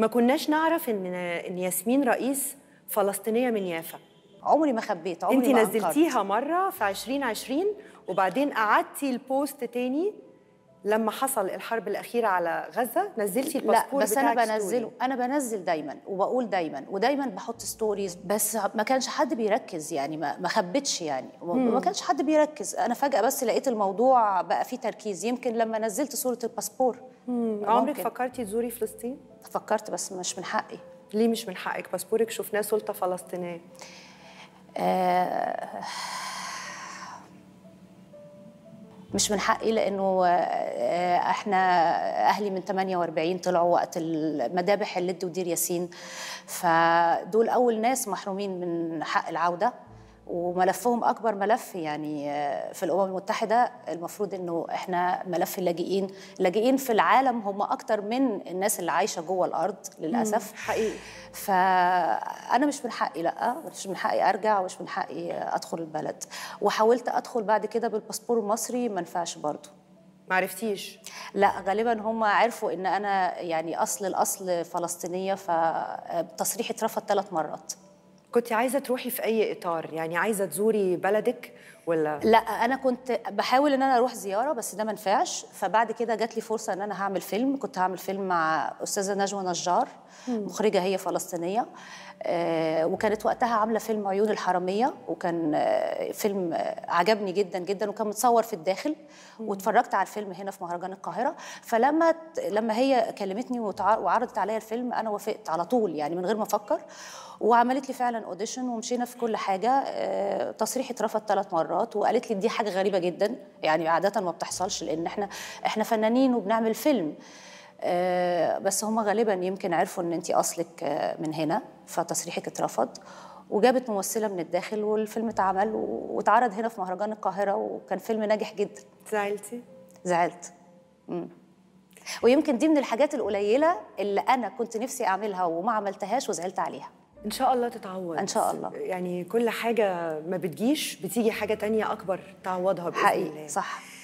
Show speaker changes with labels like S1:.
S1: ما كناش نعرف ان ان ياسمين رئيس فلسطينيه من يافا عمري ما خبيت عمري انت ما نزلتيها مره في 2020 وبعدين قعدتي البوست تاني لما حصل الحرب الاخيره على غزه نزلتي الباسبور لا بس انا بنزله انا بنزل دايما وبقول دايما ودايما بحط ستوريز بس ما كانش حد بيركز يعني ما خبتش يعني ما كانش حد بيركز انا فجاه بس لقيت الموضوع بقى فيه تركيز يمكن لما نزلت صوره الباسبور عمرك فكرتي تزوري فلسطين فكرت بس مش من حقي ليه مش من حقك باسبورك شفناه سلطه فلسطينيه آه مش من حقي لانه آه، احنا اهلي من 48 طلعوا وقت المذابح اللد ودير ياسين فدول اول ناس محرومين من حق العوده وملفهم اكبر ملف يعني آه، في الامم المتحده المفروض انه احنا ملف اللاجئين اللاجئين في العالم هم اكتر من الناس اللي عايشه جوه الارض للاسف حقيقي فانا مش من حقي لا مش من حقي ارجع ومش من حقي ادخل البلد وحاولت ادخل بعد كده بالباسبور المصري ما نفعش برضه ما عرفتيش لا غالبا هم عرفوا ان انا يعني اصل الاصل فلسطينيه فتصريحي اترفض ثلاث مرات كنت عايزه تروحي في اي اطار يعني عايزه تزوري بلدك ولا لا انا كنت بحاول ان انا اروح زياره بس ده ما نفعش فبعد كده جات لي فرصه ان انا هعمل فيلم كنت هعمل فيلم مع استاذه نجوى نجار مخرجه هي فلسطينيه آه وكانت وقتها عامله فيلم عيون الحراميه وكان آه فيلم آه عجبني جدا جدا وكان متصور في الداخل واتفرجت على الفيلم هنا في مهرجان القاهره فلما لما هي كلمتني وعرضت عليا الفيلم انا وافقت على طول يعني من غير ما افكر وعملت لي فعلا اوديشن ومشينا في كل حاجه آه، تصريحي اترفض ثلاث مرات مرات وقالت لي دي حاجه غريبه جدا يعني عاده ما بتحصلش لان احنا احنا فنانين وبنعمل فيلم آه بس هم غالبا يمكن عرفوا ان انت اصلك آه، من هنا فتصريحك اترفض وجابت ممثله من الداخل والفيلم اتعمل واتعرض هنا في مهرجان القاهره وكان فيلم ناجح جدا زعلتي زعلت امم ويمكن دي من الحاجات القليله اللي انا كنت نفسي اعملها وما عملتهاش وزعلت عليها ان شاء الله تتعوض ان شاء الله يعني كل حاجه ما بتجيش بتيجي حاجه تانية اكبر تعوضها باذن حقيقي صح